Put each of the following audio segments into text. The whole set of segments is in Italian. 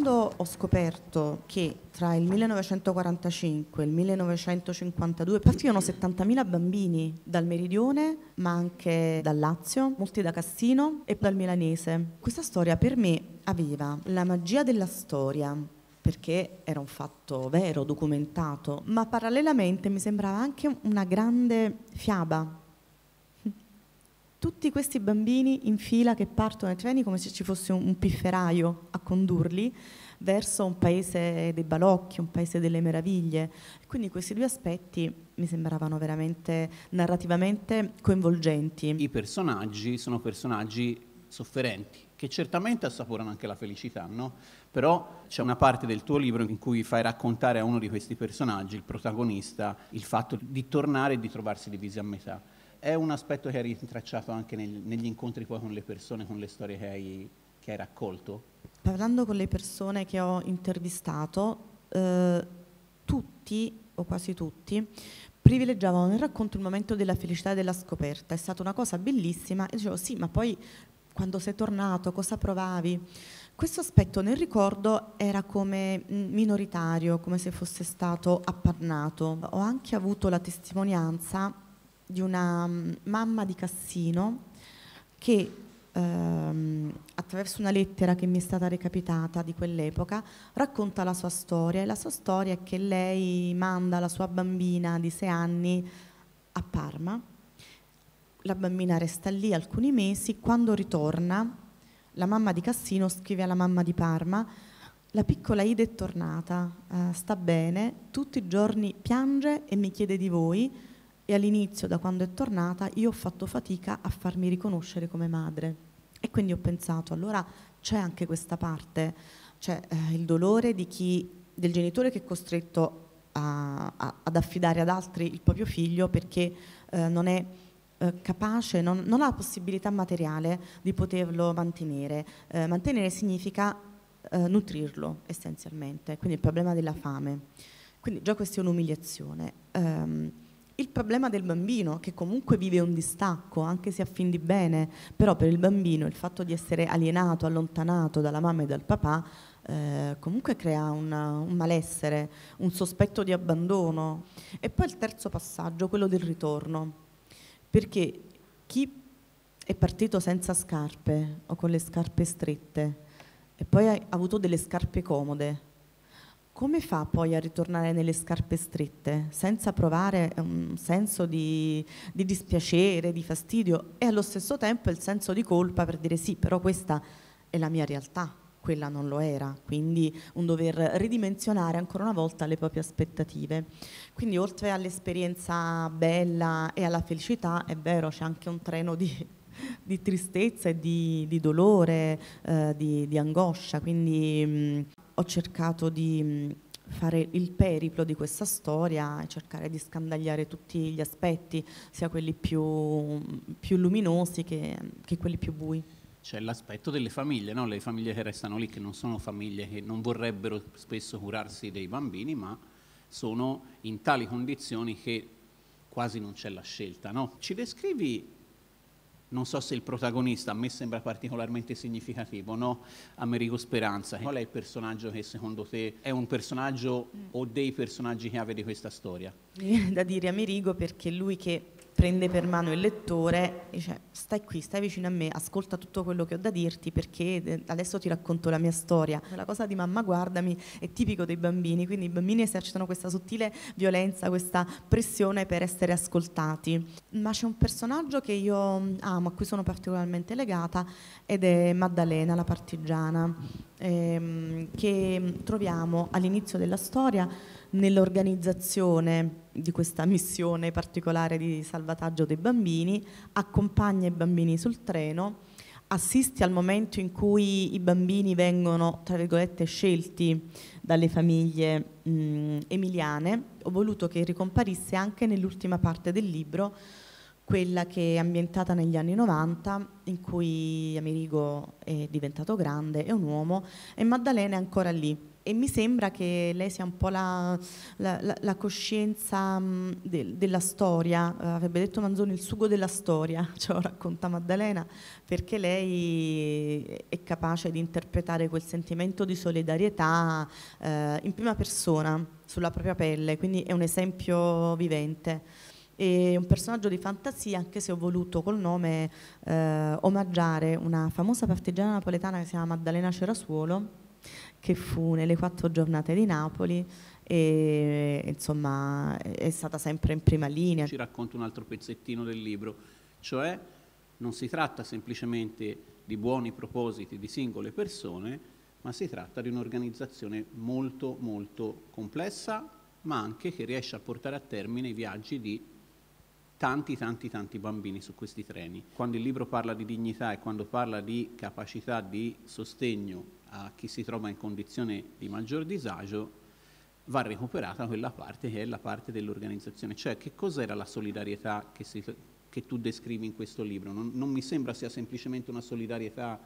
quando ho scoperto che tra il 1945 e il 1952 partivano 70.000 bambini dal meridione, ma anche dal Lazio, molti da Cassino e dal milanese, questa storia per me aveva la magia della storia, perché era un fatto vero, documentato, ma parallelamente mi sembrava anche una grande fiaba tutti questi bambini in fila che partono dai treni come se ci fosse un, un pifferaio a condurli verso un paese dei balocchi, un paese delle meraviglie. Quindi questi due aspetti mi sembravano veramente narrativamente coinvolgenti. I personaggi sono personaggi sofferenti, che certamente assaporano anche la felicità, no? Però c'è una parte del tuo libro in cui fai raccontare a uno di questi personaggi, il protagonista, il fatto di tornare e di trovarsi divisi a metà è un aspetto che hai rintracciato anche nel, negli incontri poi con le persone, con le storie che hai, che hai raccolto? Parlando con le persone che ho intervistato, eh, tutti o quasi tutti privilegiavano nel racconto il momento della felicità e della scoperta. È stata una cosa bellissima e dicevo sì, ma poi quando sei tornato cosa provavi? Questo aspetto nel ricordo era come minoritario, come se fosse stato appannato. Ho anche avuto la testimonianza di una mm, mamma di Cassino che ehm, attraverso una lettera che mi è stata recapitata di quell'epoca racconta la sua storia e la sua storia è che lei manda la sua bambina di sei anni a Parma, la bambina resta lì alcuni mesi, quando ritorna la mamma di Cassino scrive alla mamma di Parma la piccola Ida è tornata, eh, sta bene, tutti i giorni piange e mi chiede di voi, e all'inizio, da quando è tornata, io ho fatto fatica a farmi riconoscere come madre. E quindi ho pensato, allora c'è anche questa parte, c'è cioè, eh, il dolore chi, del genitore che è costretto a, a, ad affidare ad altri il proprio figlio perché eh, non è eh, capace, non, non, ha la possibilità materiale di poterlo mantenere. Eh, mantenere significa eh, nutrirlo essenzialmente, quindi il problema della fame. Quindi già questa è un'umiliazione. Um, il problema del bambino che comunque vive un distacco, anche se a fin di bene, però per il bambino il fatto di essere alienato, allontanato dalla mamma e dal papà eh, comunque crea una, un malessere, un sospetto di abbandono. E poi il terzo passaggio, quello del ritorno, perché chi è partito senza scarpe o con le scarpe strette e poi ha avuto delle scarpe comode come fa poi a ritornare nelle scarpe strette senza provare un ehm, senso di, di dispiacere, di fastidio e allo stesso tempo il senso di colpa per dire sì, però questa è la mia realtà, quella non lo era, quindi un dover ridimensionare ancora una volta le proprie aspettative. Quindi oltre all'esperienza bella e alla felicità, è vero, c'è anche un treno di, di tristezza e di, di dolore, eh, di, di, angoscia, quindi mh, mm, ho cercato di mm, fare il periplo di questa storia e cercare di scandagliare tutti gli aspetti, sia quelli più, mm, più luminosi che, che, quelli più bui. C'è l'aspetto delle famiglie, no? le famiglie che restano lì, che non sono famiglie che non vorrebbero spesso curarsi dei bambini, ma sono in tali condizioni che quasi non c'è la scelta. No? Ci descrivi non so se il protagonista, a me sembra particolarmente significativo, no? Amerigo Speranza, qual è il personaggio che secondo te è un personaggio o dei personaggi chiave di questa storia? Da dire Amerigo perché lui che prende per mano il lettore e dice stai qui, stai vicino a me, ascolta tutto quello che ho da dirti perché eh, adesso ti racconto la mia storia. La cosa di mamma guardami è tipico dei bambini, quindi i bambini esercitano questa sottile violenza, questa pressione per essere ascoltati. Ma c'è un personaggio che io mm, amo, a cui sono particolarmente legata ed è Maddalena la partigiana, ehm, che mm, troviamo all'inizio della storia nell'organizzazione di questa missione particolare di salvataggio dei bambini, accompagna i bambini sul treno, assiste al momento in cui i bambini vengono, tra virgolette, scelti dalle famiglie mh, emiliane. Ho voluto che ricomparisse anche nell'ultima parte del libro, quella che è ambientata negli anni 90, in cui Amerigo è diventato grande, è un uomo, e Maddalena è ancora lì, e mi sembra che lei sia un po' la, la, la, la coscienza mm, de, della storia, uh, avrebbe detto Manzoni il sugo della storia, ce lo racconta Maddalena, perché lei è capace di interpretare quel sentimento di solidarietà uh, in prima persona, sulla propria pelle, quindi è un esempio vivente. È un personaggio di fantasia, anche se ho voluto col nome uh, omaggiare una famosa partigiana napoletana che si chiama Maddalena Cerasuolo, che fu nelle quattro giornate di Napoli e insomma è stata sempre in prima linea. Ci racconto un altro pezzettino del libro, cioè non si tratta semplicemente di buoni propositi di singole persone, ma si tratta di un'organizzazione molto molto complessa, ma anche che riesce a portare a termine i viaggi di tanti tanti tanti bambini su questi treni. Quando il libro parla di dignità e quando parla di capacità di sostegno a chi si trova in condizione di maggior disagio va recuperata quella parte che è la parte dell'organizzazione. Cioè che cos'era la solidarietà che, si, che, tu descrivi in questo libro? Non, non, mi sembra sia semplicemente una solidarietà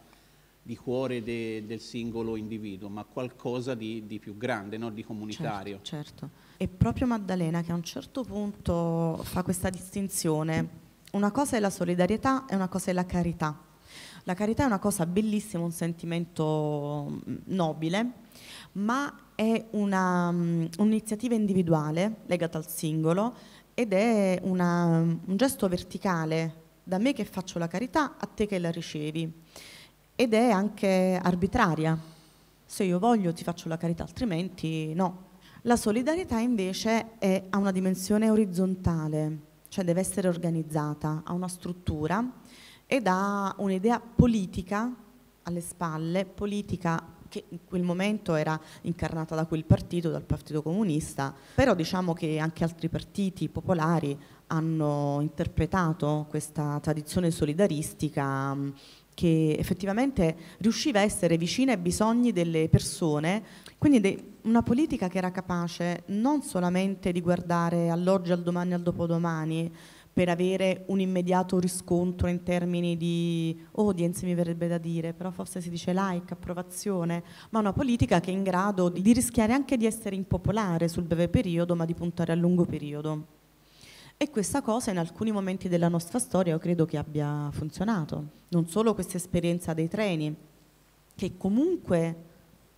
di cuore de, del singolo individuo, ma qualcosa di, di più grande, no? di comunitario. Certo, certo. E proprio Maddalena che a un certo punto fa questa distinzione, una cosa è la solidarietà e una cosa è la carità. La carità è una cosa bellissima, un sentimento mm, nobile, ma è mm, un'iniziativa individuale legata al singolo ed è una, mm, un gesto verticale da me che faccio la carità a te che la ricevi ed è anche arbitraria. Se io voglio ti faccio la carità, altrimenti no. La solidarietà invece è, ha una dimensione orizzontale, cioè deve essere organizzata, ha una struttura ed ha un'idea politica alle spalle, politica che in quel momento era incarnata da quel partito, dal Partito Comunista, però diciamo che anche altri partiti popolari hanno interpretato questa tradizione solidaristica mm, che effettivamente riusciva a essere vicina ai bisogni delle persone, quindi una politica che era capace non solamente di guardare all'oggi, al domani, al dopodomani, per avere un immediato riscontro in termini di audience, mi verrebbe da dire, però forse si dice like, approvazione, ma una politica che è in grado di, di rischiare anche di essere impopolare sul breve periodo, ma di puntare a lungo periodo. E questa cosa in alcuni momenti della nostra storia io credo che abbia funzionato. Non solo questa esperienza dei treni, che comunque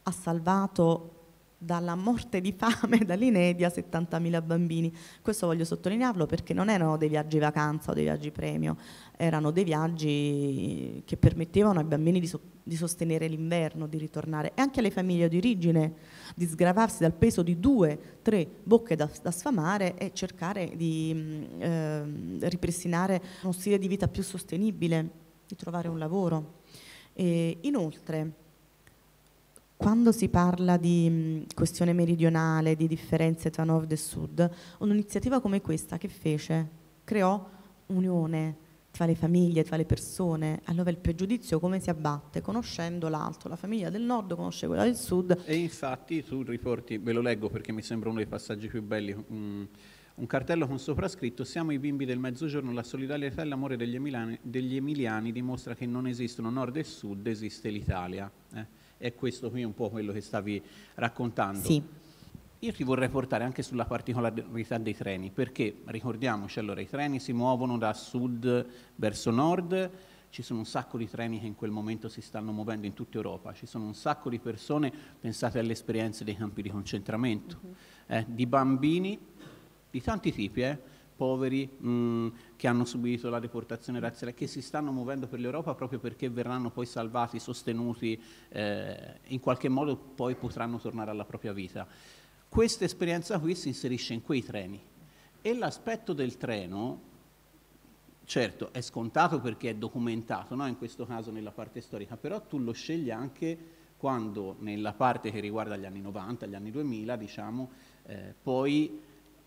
ha salvato dalla morte di fame dall'inedia 70.000 bambini. Questo voglio sottolinearlo perché non erano dei viaggi vacanza o dei viaggi premio, erano dei viaggi che permettevano ai bambini di, so di sostenere l'inverno, di ritornare e anche alle famiglie di origine di sgravarsi dal peso di due, tre bocche da, da sfamare e cercare di eh, ripristinare uno stile di vita più sostenibile, di trovare un lavoro. E inoltre quando si parla di mh, mm, questione meridionale, di differenze tra nord e sud, un'iniziativa come questa che fece? Creò unione tra le famiglie, tra le persone. Allora il pregiudizio come si abbatte? Conoscendo l'altro, la famiglia del nord conosce quella del sud. E infatti tu riporti, ve lo leggo perché mi sembra uno dei passaggi più belli, mh, un cartello con soprascritto Siamo i bimbi del mezzogiorno, la solidarietà e l'amore degli emiliani, degli emiliani dimostra che non esistono nord e sud, esiste l'Italia. Eh? è questo qui un po' quello che stavi raccontando. Sì. Io ti vorrei portare anche sulla particolarità dei treni, perché ricordiamoci allora, i treni si muovono da sud verso nord, ci sono un sacco di treni che in quel momento si stanno muovendo in tutta Europa, ci sono un sacco di persone, pensate alle esperienze dei campi di concentramento, mm-hmm. eh, di bambini di tanti tipi, eh, poveri mh, mm, che hanno subito la deportazione razziale, che si stanno muovendo per l'Europa proprio perché verranno poi salvati, sostenuti, eh, in qualche modo poi potranno tornare alla propria vita. Questa esperienza qui si inserisce in quei treni e l'aspetto del treno, certo, è scontato perché è documentato, no? in questo caso nella parte storica, però tu lo scegli anche quando nella parte che riguarda gli anni 90, gli anni 2000, diciamo, eh, poi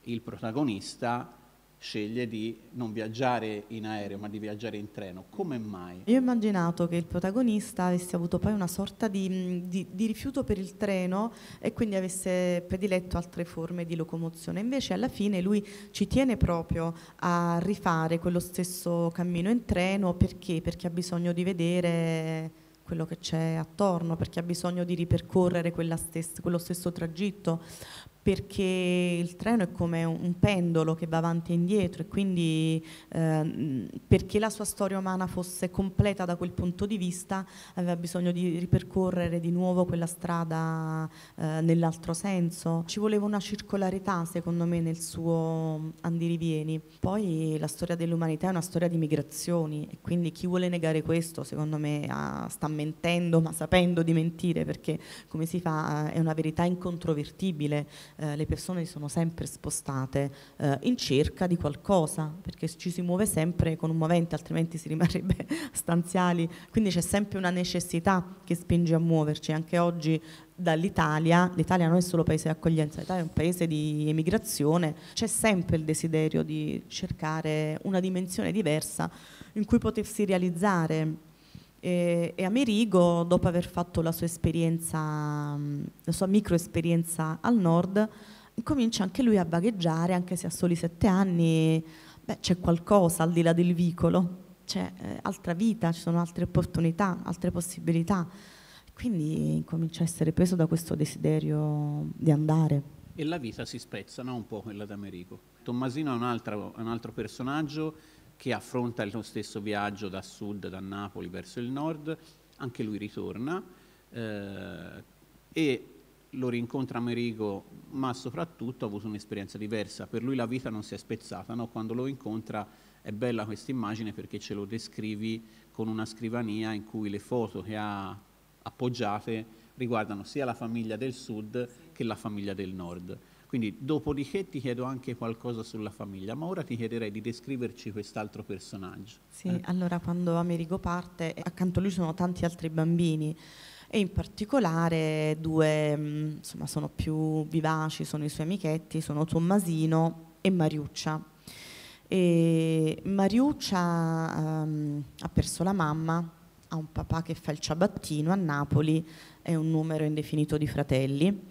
il protagonista sceglie di non viaggiare in aereo ma di viaggiare in treno. Come mai? Io ho immaginato che il protagonista avesse avuto poi una sorta di, mm, di, di, rifiuto per il treno e quindi avesse prediletto altre forme di locomozione. Invece alla fine lui ci tiene proprio a rifare quello stesso cammino in treno perché? Perché ha bisogno di vedere quello che c'è attorno, perché ha bisogno di ripercorrere quello stesso tragitto perché il treno è come un pendolo che va avanti e indietro e quindi eh, perché la sua storia umana fosse completa da quel punto di vista aveva bisogno di ripercorrere di nuovo quella strada eh, nell'altro senso. Ci voleva una circolarità secondo me nel suo andirivieni. Poi la storia dell'umanità è una storia di migrazioni e quindi chi vuole negare questo secondo me ah, sta mentendo ma sapendo di mentire perché come si fa eh, è una verità incontrovertibile eh, le persone sono sempre spostate eh, in cerca di qualcosa, perché ci si muove sempre con un movente, altrimenti si rimarrebbe stanziali, quindi c'è sempre una necessità che spinge a muoverci, anche oggi dall'Italia, l'Italia non è solo paese di accoglienza, l'Italia è un paese di emigrazione, c'è sempre il desiderio di cercare una dimensione diversa in cui potersi realizzare e, e Amerigo, dopo aver fatto la sua esperienza, mm, la sua micro esperienza al nord, comincia anche lui a vagheggiare, anche se ha soli sette anni, beh, c'è qualcosa al di là del vicolo, c'è eh, altra vita, ci sono altre opportunità, altre possibilità. Quindi comincia a essere preso da questo desiderio di andare. E la vita si spezza, no? Un po' quella d'Americo. Tommasino è un altro, un altro personaggio che affronta lo stesso viaggio da sud, da Napoli verso il nord, anche lui ritorna eh, e lo rincontra Amerigo, ma soprattutto ha avuto un'esperienza diversa. Per lui la vita non si è spezzata, no? quando lo incontra è bella questa immagine perché ce lo descrivi con una scrivania in cui le foto che ha appoggiate riguardano sia la famiglia del sud che la famiglia del nord. Quindi dopodiché ti chiedo anche qualcosa sulla famiglia, ma ora ti chiederei di descriverci quest'altro personaggio. Sì, eh? allora quando Amerigo parte, eh, accanto a lui sono tanti altri bambini e in particolare due, mm, insomma, sono più vivaci, sono i suoi amichetti, sono Tommasino e Mariuccia. E Mariuccia um, ha perso la mamma, ha un papà che fa il ciabattino a Napoli, è un numero indefinito di fratelli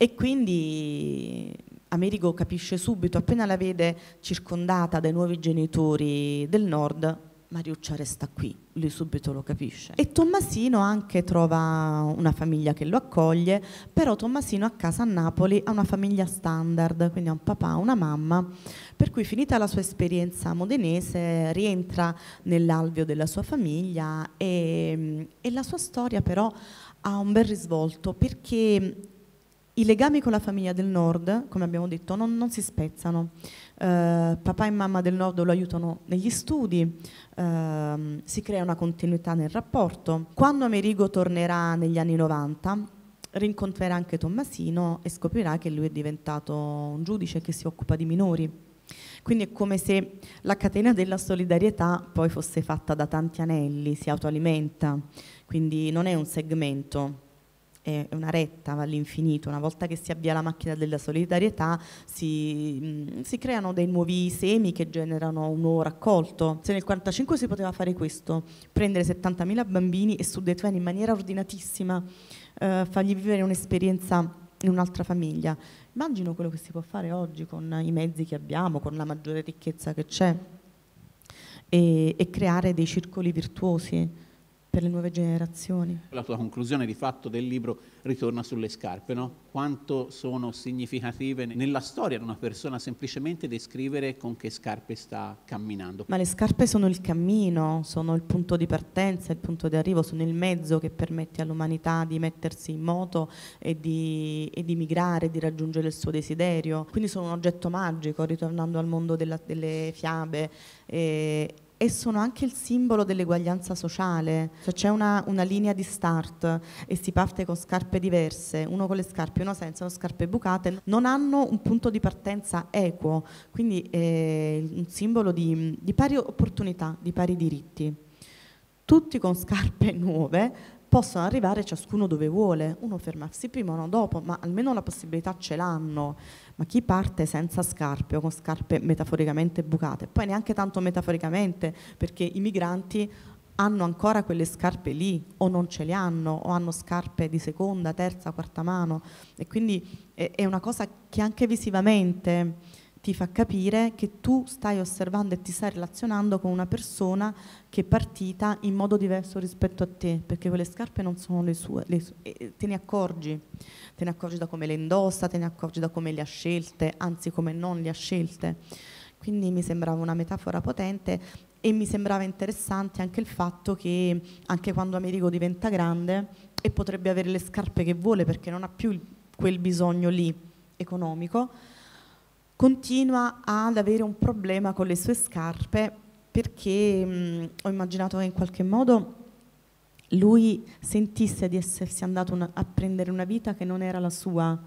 e quindi Amerigo capisce subito, appena la vede circondata dai nuovi genitori del nord, Mariuccia resta qui, lui subito lo capisce. E Tommasino anche trova una famiglia che lo accoglie, però Tommasino a casa a Napoli ha una famiglia standard, quindi ha un papà, una mamma, per cui finita la sua esperienza modenese rientra nell'alveo della sua famiglia e, e la sua storia però ha un bel risvolto perché i legami con la famiglia del nord, come abbiamo detto, non, non si spezzano. Eh, papà e mamma del nord lo aiutano negli studi, eh, si crea una continuità nel rapporto. Quando Amerigo tornerà negli anni 90, rincontrerà anche Tommasino e scoprirà che lui è diventato un giudice che si occupa di minori. Quindi è come se la catena della solidarietà poi fosse fatta da tanti anelli, si autoalimenta, quindi non è un segmento, è una retta, all'infinito, una volta che si avvia la macchina della solidarietà si, si creano dei nuovi semi che generano un nuovo raccolto. Se nel 1945 si poteva fare questo, prendere 70.000 bambini e su suddetare in maniera ordinatissima, eh, fargli vivere un'esperienza in un'altra famiglia. Immagino quello che si può fare oggi con i mezzi che abbiamo, con la maggiore ricchezza che c'è e, e creare dei circoli virtuosi per le nuove generazioni. La tua conclusione di fatto del libro ritorna sulle scarpe, no? Quanto sono significative nella storia di una persona semplicemente descrivere con che scarpe sta camminando. Ma le scarpe sono il cammino, sono il punto di partenza, il punto di arrivo, sono il mezzo che permette all'umanità di mettersi in moto e di, e di migrare, di raggiungere il suo desiderio. Quindi sono un oggetto magico, ritornando al mondo della, delle fiabe. E, e sono anche il simbolo dell'eguaglianza sociale, cioè c'è una, una, linea di start e si parte con scarpe diverse, uno con le scarpe, uno senza, uno scarpe bucate, non hanno un punto di partenza equo, quindi è eh, un simbolo di, di pari opportunità, di pari diritti. Tutti con scarpe nuove, possono arrivare ciascuno dove vuole, uno fermarsi prima, o uno dopo, ma almeno la possibilità ce l'hanno. Ma chi parte senza scarpe o con scarpe metaforicamente bucate? Poi neanche tanto metaforicamente, perché i migranti hanno ancora quelle scarpe lì o non ce le hanno o hanno scarpe di seconda, terza, quarta mano e quindi è una cosa che anche visivamente ti fa capire che tu stai osservando e ti stai relazionando con una persona che è partita in modo diverso rispetto a te, perché quelle scarpe non sono le sue, le sue te ne accorgi, te ne accorgi da come le indossa, te ne accorgi da come le ha scelte, anzi come non le ha scelte. Quindi mi sembrava una metafora potente e mi sembrava interessante anche il fatto che anche quando Amerigo diventa grande e potrebbe avere le scarpe che vuole perché non ha più quel bisogno lì economico, continua ad avere un problema con le sue scarpe perché mh, mm, ho immaginato che in qualche modo lui sentisse di essersi andato una, a prendere una vita che non era la sua,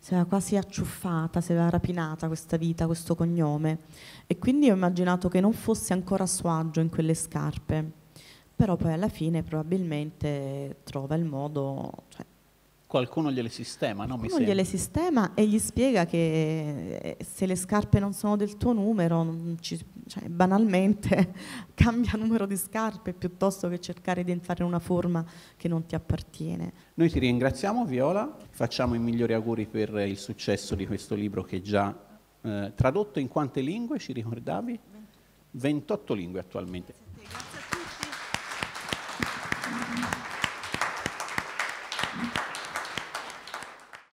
si era quasi acciuffata, si era rapinata questa vita, questo cognome e quindi ho immaginato che non fosse ancora a suo agio in quelle scarpe, però poi alla fine probabilmente trova il modo, cioè, qualcuno gliele sistema, no? Qualcuno gliele sistema e gli spiega che eh, se le scarpe non sono del tuo numero, ci, cioè, banalmente cambia numero di scarpe piuttosto che cercare di fare una forma che non ti appartiene. Noi ti ringraziamo Viola, facciamo i migliori auguri per il successo di questo libro che già eh, tradotto in quante lingue ci ricordavi? 28 lingue attualmente. Sì, sì,